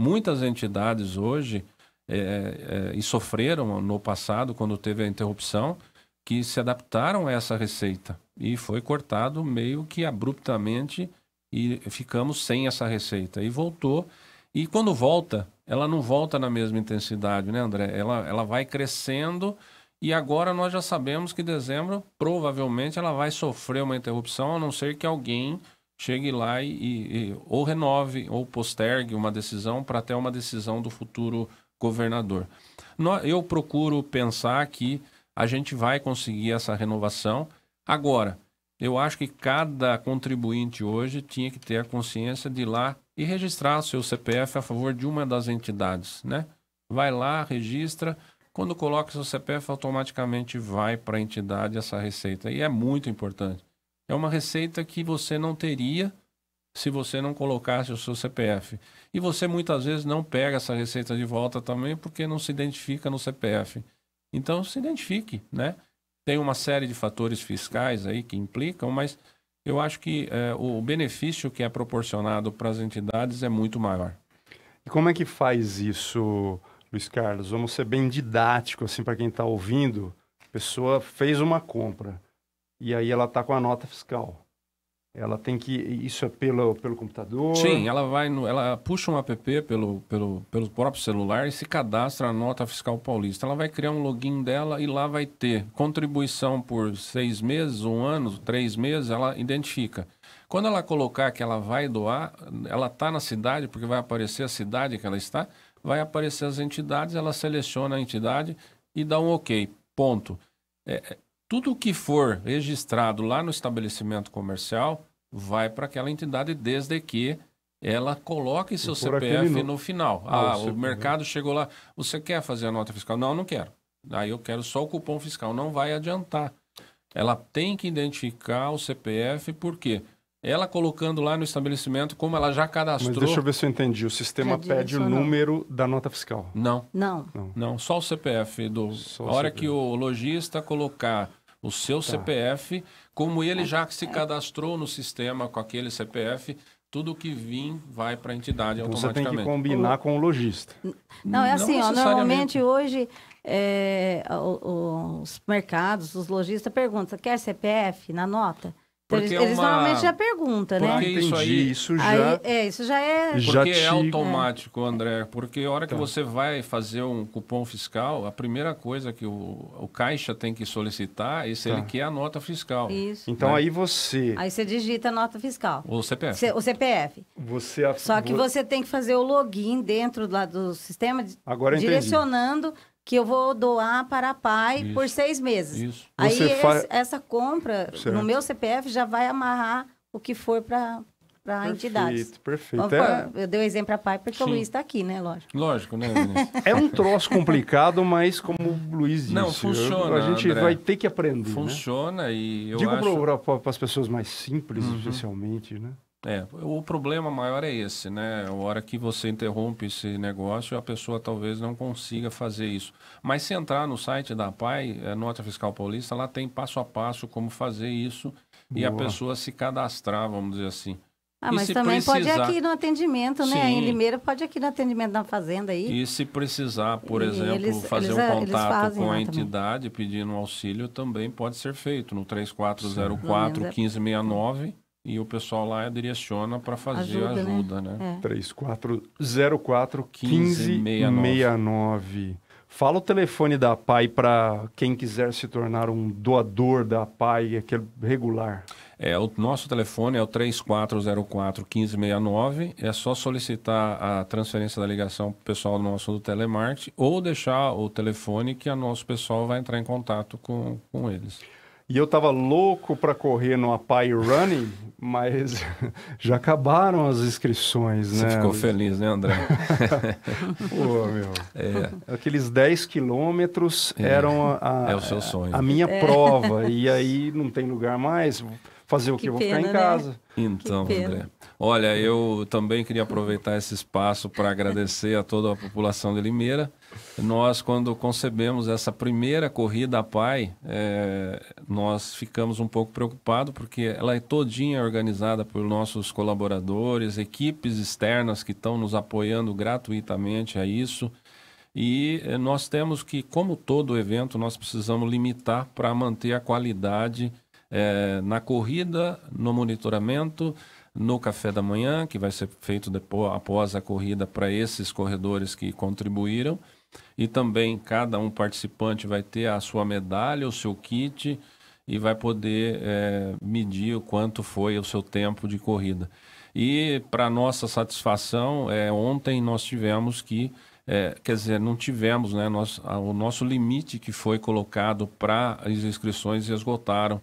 Muitas entidades hoje é, é, e sofreram no passado, quando teve a interrupção, que se adaptaram a essa receita e foi cortado meio que abruptamente e ficamos sem essa receita. E voltou. E quando volta, ela não volta na mesma intensidade, né, André? Ela, ela vai crescendo e agora nós já sabemos que dezembro provavelmente ela vai sofrer uma interrupção, a não ser que alguém chegue lá e, e, ou renove ou postergue uma decisão para até uma decisão do futuro governador. Eu procuro pensar que a gente vai conseguir essa renovação. Agora, eu acho que cada contribuinte hoje tinha que ter a consciência de ir lá e registrar seu CPF a favor de uma das entidades, né? Vai lá, registra. Quando coloca seu CPF, automaticamente vai para a entidade essa receita. E é muito importante é uma receita que você não teria se você não colocasse o seu CPF. E você muitas vezes não pega essa receita de volta também porque não se identifica no CPF. Então se identifique, né? Tem uma série de fatores fiscais aí que implicam, mas eu acho que é, o benefício que é proporcionado para as entidades é muito maior. E como é que faz isso, Luiz Carlos? Vamos ser bem didático assim para quem está ouvindo. A pessoa fez uma compra e aí ela está com a nota fiscal. Ela tem que. Isso é pelo, pelo computador? Sim, ela vai no, ela puxa um app pelo, pelo, pelo próprio celular e se cadastra a nota fiscal paulista. Ela vai criar um login dela e lá vai ter contribuição por seis meses, um ano, três meses, ela identifica. Quando ela colocar que ela vai doar, ela está na cidade, porque vai aparecer a cidade que ela está, vai aparecer as entidades, ela seleciona a entidade e dá um ok. Ponto. É, é tudo que for registrado lá no estabelecimento comercial vai para aquela entidade desde que ela coloque seu CPF no... no... final. Ah, ah o, mercado chegou lá, você quer fazer a nota fiscal? Não, não quero. Aí eu quero só o cupom fiscal, não vai adiantar. Ela tem que identificar o CPF, por quê? Ela colocando lá no estabelecimento, como ela já cadastrou. Mas deixa eu ver se eu entendi. O sistema pede o número da nota fiscal? Não. Não. Não, não só o CPF. Do... Só a hora CPF. que o lojista colocar o seu tá. CPF, como ele já se é. cadastrou no sistema com aquele CPF, tudo que vir vai para a entidade então automaticamente. Você tem que combinar com o lojista. Não, é assim, Não ó, normalmente hoje é, os mercados, os lojistas perguntam, quer CPF na nota? Porque é eles, uma... normalmente já perguntam, né? Porque isso aí, isso já... Aí, é, isso já é... Já porque é te... é automático, André. Porque a hora tá. que você vai fazer um cupom fiscal, a primeira coisa que o, o caixa tem que solicitar é se tá. ele quer a nota fiscal. Isso. Então né? aí você... Aí você digita a nota fiscal. O CPF. C, o CPF. Você... Só que você tem que fazer o login dentro lá do sistema, Agora direcionando entendi que eu vou doar para a PAI isso, por seis meses. Isso. Aí esse, faz... essa compra certo. no meu CPF já vai amarrar o que for para para a entidade. Perfeito, perfeito. É... Eu dei o um exemplo para a PAI porque Sim. o Luiz está aqui, né? Lógico. Lógico, né, É um troço complicado, mas como o Luiz disse... Não, funciona, eu, A gente André. vai ter que aprender, né? Funciona né? e eu Digo acho... para as pessoas mais simples, uhum. especialmente, né? É, o problema maior é esse, né? A hora que você interrompe esse negócio, a pessoa talvez não consiga fazer isso. Mas se entrar no site da PAI, é, Nota Fiscal Paulista, lá tem passo a passo como fazer isso Boa. e a pessoa se cadastrar, vamos dizer assim. Ah, mas também precisar... pode aqui no atendimento, né? Sim. Em Limeira pode aqui no atendimento da fazenda aí. E se precisar, por e exemplo, eles, fazer eles, um contato com a entidade também. pedindo auxílio, também pode ser feito no 3404 1569 e o pessoal lá direciona para fazer ajuda, né? ajuda né? né? É. 3404 1569. Fala o telefone da PAI para quem quiser se tornar um doador da PAI, aquele é é regular. É, o nosso telefone é o 3404 1569. É só solicitar a transferência da ligação para o pessoal nosso do telemarketing ou deixar o telefone que o nosso pessoal vai entrar em contato com, com eles. E eu tava louco para correr no Apai Running, mas já acabaram as inscrições, Você né? Você ficou feliz, né, André? Pô, meu. É. Aqueles 10 quilômetros é. eram a, é o seu sonho. a, minha é. prova. E aí não tem lugar mais. Fazer o que? Vou pena, ficar em né? casa. Então, André. Olha, eu também queria aproveitar esse espaço para agradecer a toda a população de Limeira nós, quando concebemos essa primeira corrida a PAI, é, nós ficamos um pouco preocupados, porque ela é todinha organizada por nossos colaboradores, equipes externas que estão nos apoiando gratuitamente a isso. E é, nós temos que, como todo evento, nós precisamos limitar para manter a qualidade é, na corrida, no monitoramento, no café da manhã, que vai ser feito depois, após a corrida para esses corredores que contribuíram. E também cada um participante vai ter a sua medalha, o seu kit e vai poder é, medir o quanto foi o seu tempo de corrida. E para nossa satisfação, é, ontem nós tivemos que, é, quer dizer, não tivemos, né? Nós, o nosso limite que foi colocado para as inscrições esgotaram.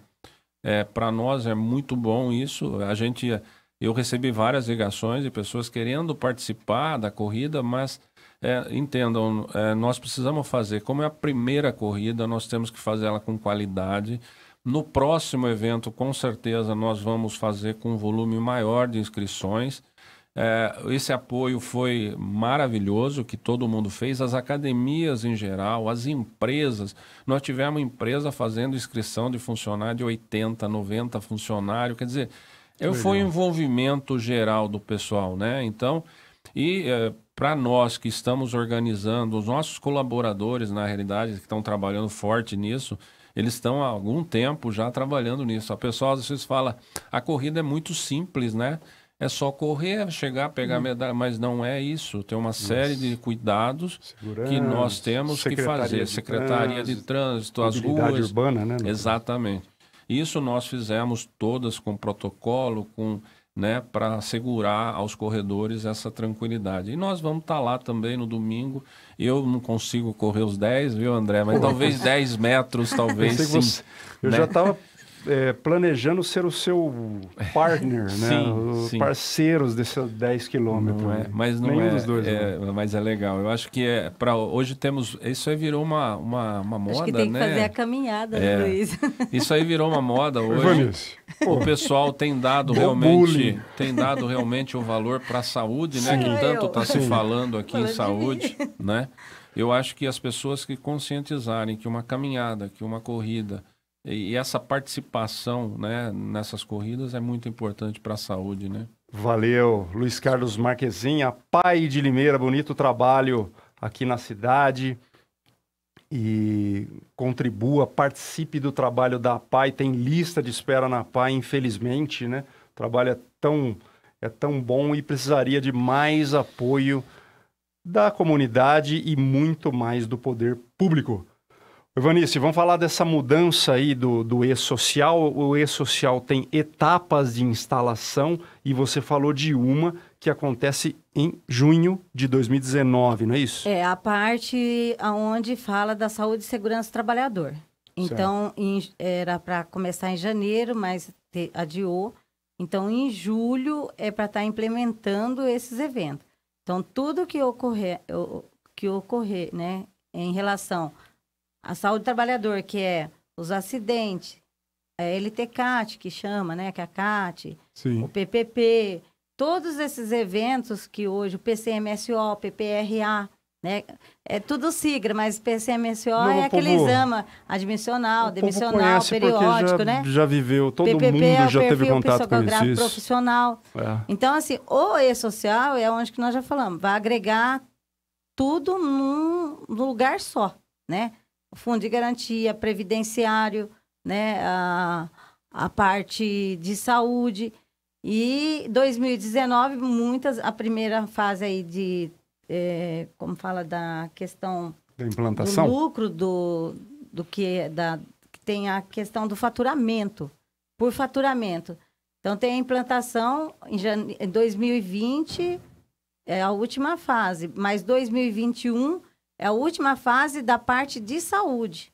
É, para nós é muito bom isso. A gente, eu recebi várias ligações de pessoas querendo participar da corrida, mas é, entendam, é, nós precisamos fazer, como é a primeira corrida, nós temos que fazer ela com qualidade. No próximo evento, com certeza, nós vamos fazer com um volume maior de inscrições. É, esse apoio foi maravilhoso que todo mundo fez, as academias em geral, as empresas. Nós tivemos empresa fazendo inscrição de funcionário de 80, 90 funcionários. Quer dizer, eu, foi o envolvimento geral do pessoal, né? Então, e é, para nós que estamos organizando, os nossos colaboradores, na realidade, que estão trabalhando forte nisso, eles estão há algum tempo já trabalhando nisso. A pessoa às vezes fala, a corrida é muito simples, né? É só correr, chegar, pegar hum. medalha, mas não é isso. Tem uma série isso. de cuidados Segurança, que nós temos que fazer. De Secretaria trânsito, de Trânsito, as ruas. urbana, né? Exatamente. Isso nós fizemos todas com protocolo, com né, para assegurar aos corredores essa tranquilidade. E nós vamos estar tá lá também no domingo. Eu não consigo correr os 10, viu, André? Mas talvez 10 metros, talvez eu sim. Você... Né? Eu já estava né? é, planejando ser o seu partner, né? sim, né? Os sim. Parceiros desses 10 quilômetros. Não é, mas não Nenhum é, dos dois, é, né? Mas é legal. Eu acho que é para hoje temos. Isso aí virou uma, uma, uma moda, acho que tem né? que fazer a caminhada, né, é. Luiz. Isso aí virou uma moda hoje. o pessoal tem dado realmente tem dado realmente o um valor para a saúde, né? Que tanto está se falando aqui em saúde, né? Eu acho que as pessoas que conscientizarem que uma caminhada, que uma corrida e essa participação né, nessas corridas é muito importante para a saúde, né? Valeu, Luiz Carlos Marquezinha, pai de Limeira, bonito trabalho aqui na cidade. E contribua, participe do trabalho da PAI, tem lista de espera na PAI, infelizmente, né? O trabalho é tão, é tão bom e precisaria de mais apoio da comunidade e muito mais do poder público. Evanice, vamos falar dessa mudança aí do, do e-social. O e-social tem etapas de instalação e você falou de uma que acontece em junho de 2019, não é isso? É, a parte onde fala da saúde e segurança do trabalhador. Então, em, era para começar em janeiro, mas te, adiou. Então, em julho é para estar tá implementando esses eventos. Então, tudo que ocorrer, que ocorrer né, em relação a saúde do trabalhador, que é os acidentes, a é LTCAT, que chama, né? Que é a CAT, Sim. o PPP, todos esses eventos que hoje, o PCMSO, o PPRA, né? É tudo sigla, mas PCMSO Não, é aquele povo, exame admissional, demissional, periódico, já, né? Já viveu, todo PPP mundo é já teve contato com isso. profissional. É. Então, assim, o e-social é onde que nós já falamos, vai agregar tudo num lugar só, né? fundo de garantia, previdenciário, né, a, a parte de saúde. E 2019, muitas, a primeira fase aí de, é, como fala, da questão da implantação? do lucro, do, do que é da, tem a questão do faturamento, por faturamento. Então, tem a implantação em, jan... em 2020, é a última fase, mas 2021 é a última fase da parte de saúde,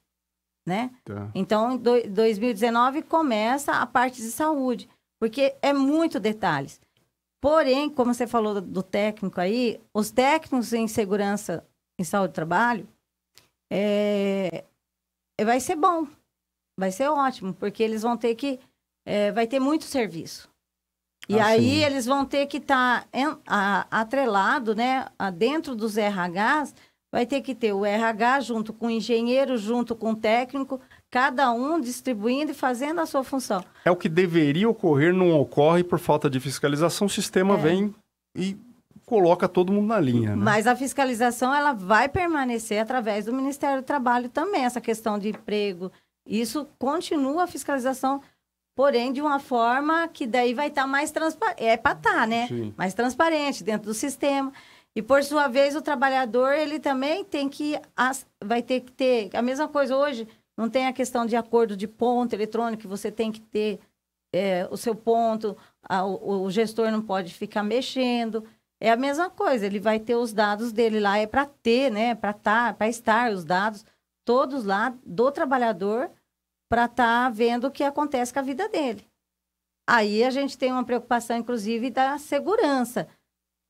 né? Tá. Então, do, 2019 começa a parte de saúde, porque é muito detalhes. Porém, como você falou do, do técnico aí, os técnicos em segurança em saúde do trabalho, é, é, vai ser bom, vai ser ótimo, porque eles vão ter que, é, vai ter muito serviço. E ah, aí sim. eles vão ter que estar tá atrelado, né, dentro dos RHs, vai ter que ter o RH junto com o engenheiro, junto com o técnico, cada um distribuindo e fazendo a sua função. É o que deveria ocorrer, não ocorre por falta de fiscalização, o sistema é. vem e coloca todo mundo na linha. Né? Mas a fiscalização ela vai permanecer através do Ministério do Trabalho também, essa questão de emprego. Isso continua a fiscalização, porém de uma forma que daí vai estar tá mais transparente. É para estar, tá, né? Sim. Mais transparente dentro do sistema. E por sua vez, o trabalhador, ele também tem que vai ter que ter a mesma coisa hoje, não tem a questão de acordo de ponto eletrônico, você tem que ter é, o seu ponto, a, o, o gestor não pode ficar mexendo. É a mesma coisa, ele vai ter os dados dele lá, é para ter, né? Para tá, para estar os dados todos lá do trabalhador para estar tá vendo o que acontece com a vida dele. Aí a gente tem uma preocupação, inclusive, da segurança.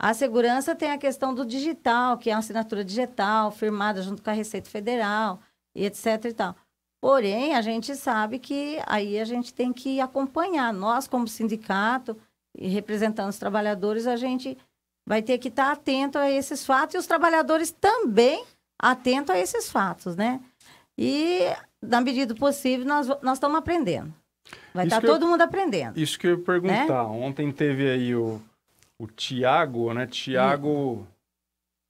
A segurança tem a questão do digital, que é a assinatura digital, firmada junto com a Receita Federal, e etc e tal. Porém, a gente sabe que aí a gente tem que acompanhar. Nós, como sindicato, e representando os trabalhadores, a gente vai ter que estar tá atento a esses fatos e os trabalhadores também atento a esses fatos, né? E, na medida do possível, nós, nós estamos aprendendo. Vai isso tá estar todo eu, mundo aprendendo. Isso que eu ia perguntar. Né? Ontem teve aí o o Tiago, né? Tiago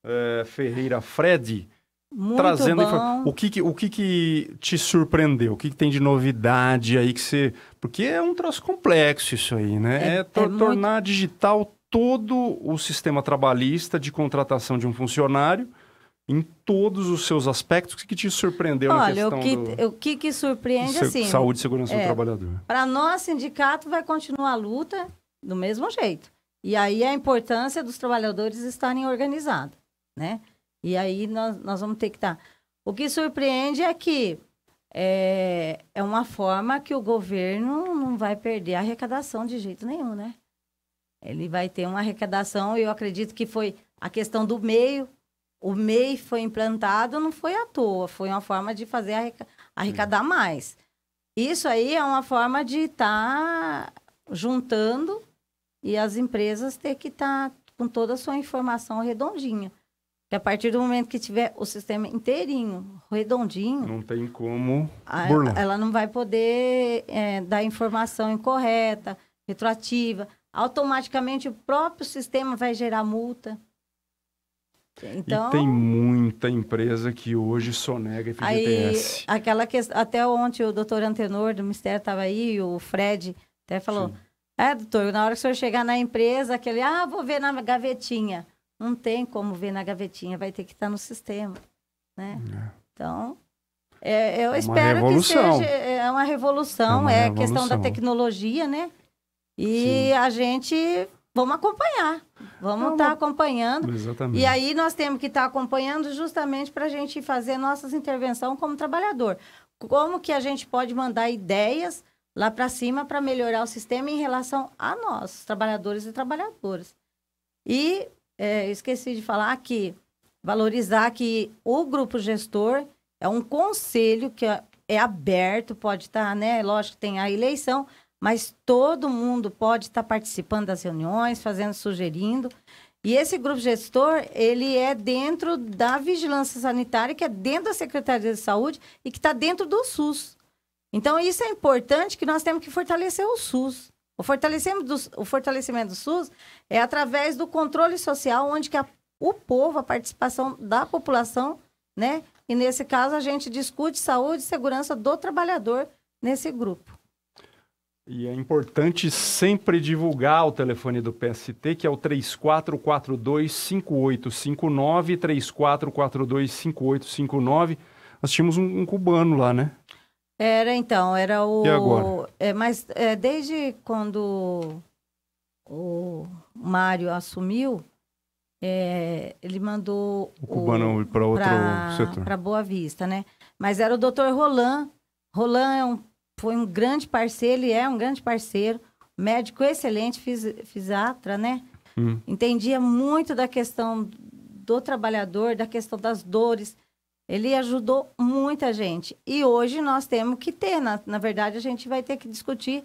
é, Ferreira Fred. Muito trazendo bom. o que, que o que, que te surpreendeu o que, que, tem de novidade aí que você porque é um troço complexo isso aí né é, é, é tor tornar digital todo o sistema trabalhista de contratação de um funcionário em todos os seus aspectos, o que, que te surpreendeu Olha, na questão o que, do, o que, que surpreende, seu, assim... Saúde e segurança é, do trabalhador. Para nós, sindicato vai continuar a luta do mesmo jeito. E aí a importância dos trabalhadores estarem organizados, né? E aí nós, nós vamos ter que estar. Tá. O que surpreende é que é, é uma forma que o governo não vai perder a arrecadação de jeito nenhum, né? Ele vai ter uma arrecadação, eu acredito que foi a questão do meio. O MEI foi implantado, não foi à toa, foi uma forma de fazer arreca arrecadar hum. mais. Isso aí é uma forma de estar tá juntando e as empresas ter que estar tá com toda a sua informação redondinha. Que a partir do momento que tiver o sistema inteirinho, redondinho. Não tem como. Burlar. Ela não vai poder é, dar informação incorreta, retroativa. Automaticamente o próprio sistema vai gerar multa. Então, e tem muita empresa que hoje sonega FGTS. Aí, aquela questão até ontem o doutor Antenor do Ministério estava aí, o Fred até falou, Sim. É, doutor, na hora que o senhor chegar na empresa, aquele, ah, vou ver na gavetinha. Não tem como ver na gavetinha, vai ter que estar no sistema, né? É. Então, é, eu é espero revolução. que seja é uma revolução, é, uma é questão da tecnologia, né? E Sim. a gente vamos acompanhar, vamos estar tá acompanhando. Exatamente. E aí nós temos que estar tá acompanhando justamente para a gente fazer nossas intervenções como trabalhador. Como que a gente pode mandar ideias lá para cima para melhorar o sistema em relação a nós, trabalhadores e trabalhadoras. E é, esqueci de falar que valorizar que o grupo gestor é um conselho que é, é aberto, pode estar, tá, né? Lógico que tem a eleição, mas todo mundo pode estar tá participando das reuniões, fazendo, sugerindo. E esse grupo gestor, ele é dentro da vigilância sanitária, que é dentro da Secretaria de Saúde e que está dentro do SUS. Então, isso é importante que nós temos que fortalecer o SUS. O fortalecimento do, o fortalecimento do SUS é através do controle social, onde que a, o povo, a participação da população, né? E nesse caso, a gente discute saúde e segurança do trabalhador nesse grupo. E é importante sempre divulgar o telefone do PST, que é o 3442-5859, 3442-5859. Nós tínhamos um, um cubano lá, né? Era então, era o. E agora? É, mas é, desde quando o Mário assumiu, é, ele mandou. O cubano para outro pra, setor. Para Boa Vista, né? Mas era o doutor Roland. Roland é um, foi um grande parceiro, ele é um grande parceiro, médico excelente, fis, fisiatra, né? Hum. Entendia muito da questão do trabalhador, da questão das dores ele ajudou muita gente. E hoje nós temos que ter, na, na verdade, a gente vai ter que discutir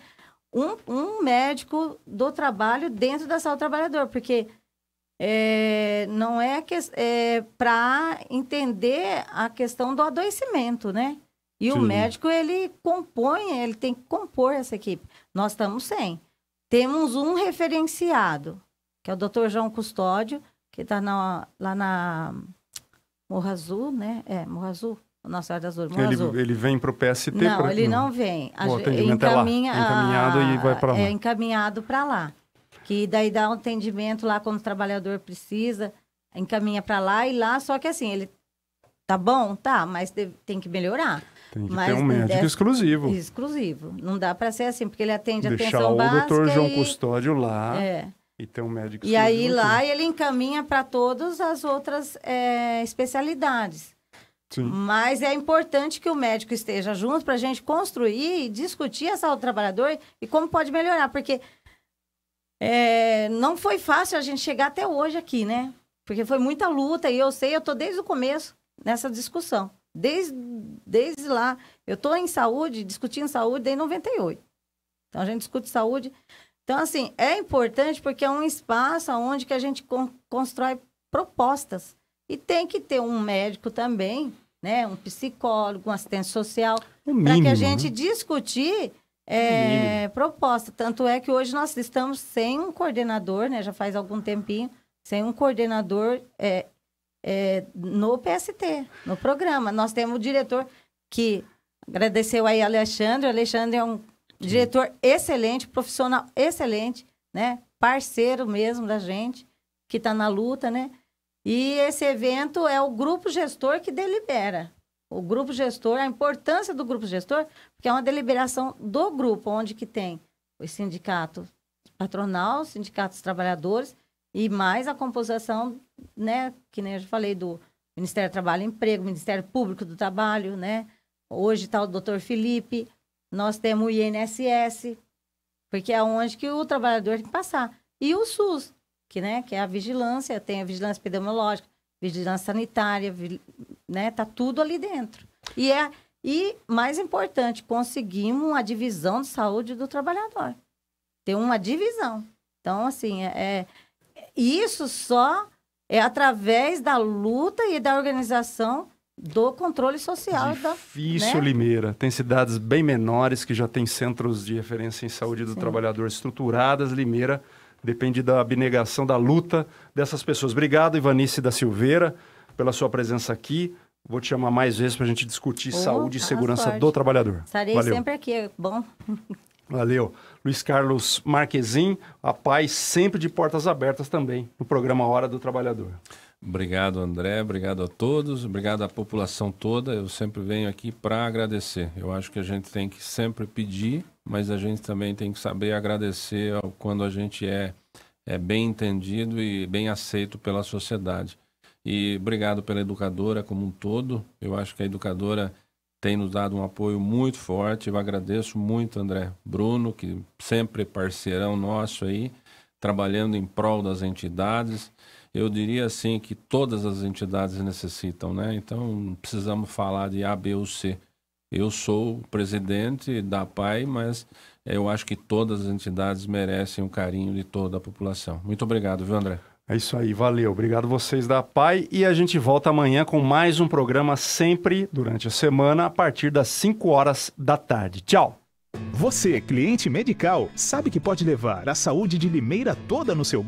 um, um médico do trabalho dentro da saúde do trabalhador, porque é, não é, que, é para entender a questão do adoecimento, né? E Sim. o médico, ele compõe, ele tem que compor essa equipe. Nós estamos sem. Temos um referenciado, que é o Dr. João Custódio, que está lá na Morro Azul, né? É, Morro Azul. Nossa Senhora das Dores, Morro ele, Azul. Ele vem para o PST? Não, pra... ele não, vem. A, o atendimento é encaminha, é lá. encaminhado a, e vai para lá. É encaminhado para lá. Que daí dá um atendimento lá quando o trabalhador precisa, encaminha para lá e lá, só que assim, ele tá bom, tá, mas tem que melhorar. Tem que mas ter um é médico exclusivo. Exclusivo. Não dá para ser assim, porque ele atende Deixar atenção básica. Deixar o doutor João e... Custódio lá. É. E tem um médico. E aí lá tem. ele encaminha para todas as outras é, especialidades. Sim. Mas é importante que o médico esteja junto para a gente construir e discutir a saúde do trabalhador e como pode melhorar, porque é, não foi fácil a gente chegar até hoje aqui, né? Porque foi muita luta e eu sei, eu estou desde o começo nessa discussão. Desde, desde lá, eu estou em saúde, discutindo saúde desde 98. Então a gente discute saúde então, assim, é importante porque é um espaço onde que a gente con constrói propostas. E tem que ter um médico também, né? Um psicólogo, um assistente social, para que a gente né? discutir é, proposta. Tanto é que hoje nós estamos sem um coordenador, né? Já faz algum tempinho, sem um coordenador é, é, no PST, no programa. Nós temos o diretor que agradeceu aí Alexandre. O Alexandre é um Diretor excelente, profissional excelente, né? Parceiro mesmo da gente, que está na luta, né? E esse evento é o grupo gestor que delibera. O grupo gestor, a importância do grupo gestor, porque é uma deliberação do grupo, onde que tem o sindicato patronal, os sindicatos trabalhadores e mais a composição, né, que nem eu já falei, do Ministério do Trabalho e Emprego, Ministério Público do Trabalho, né? Hoje está o doutor Felipe, nós temos o INSS, porque é onde que o trabalhador tem que passar. E o SUS, que, né, que é a vigilância, tem a vigilância epidemiológica, vigilância sanitária, né, tá tudo ali dentro. E é e mais importante, conseguimos a divisão de saúde do trabalhador. Tem uma divisão. Então, assim, é, é isso só é através da luta e da organização do controle social. Difícil, da, né? Limeira. Tem cidades bem menores que já têm centros de referência em saúde do Sim. trabalhador estruturadas. Limeira depende da abnegação, da luta dessas pessoas. Obrigado, Ivanice da Silveira, pela sua presença aqui. Vou te chamar mais vezes para a gente discutir oh, saúde e segurança sorte. do trabalhador. Estarei Valeu. sempre aqui, é bom. Valeu. Luiz Carlos Marquezin, a paz sempre de portas abertas também no programa Hora do Trabalhador. Obrigado, André. Obrigado a todos. Obrigado à população toda. Eu sempre venho aqui para agradecer. Eu acho que a gente tem que sempre pedir, mas a gente também tem que saber agradecer quando a gente é, é bem entendido e bem aceito pela sociedade. E obrigado pela educadora como um todo. Eu acho que a educadora tem nos dado um apoio muito forte. Eu agradeço muito, André Bruno, que sempre é parceirão nosso aí, trabalhando em prol das entidades eu diria assim que todas as entidades necessitam, né? Então não precisamos falar de A, B ou C. Eu sou presidente da PAI, mas eu acho que todas as entidades merecem o carinho de toda a população. Muito obrigado, viu, André? É isso aí, valeu. Obrigado vocês da PAI e a gente volta amanhã com mais um programa sempre durante a semana a partir das 5 horas da tarde. Tchau. Você, cliente medical, sabe que pode levar a saúde de Limeira toda no seu bolso?